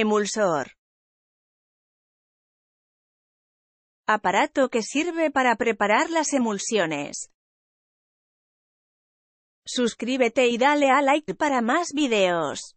Emulsor. Aparato que sirve para preparar las emulsiones. Suscríbete y dale a like para más videos.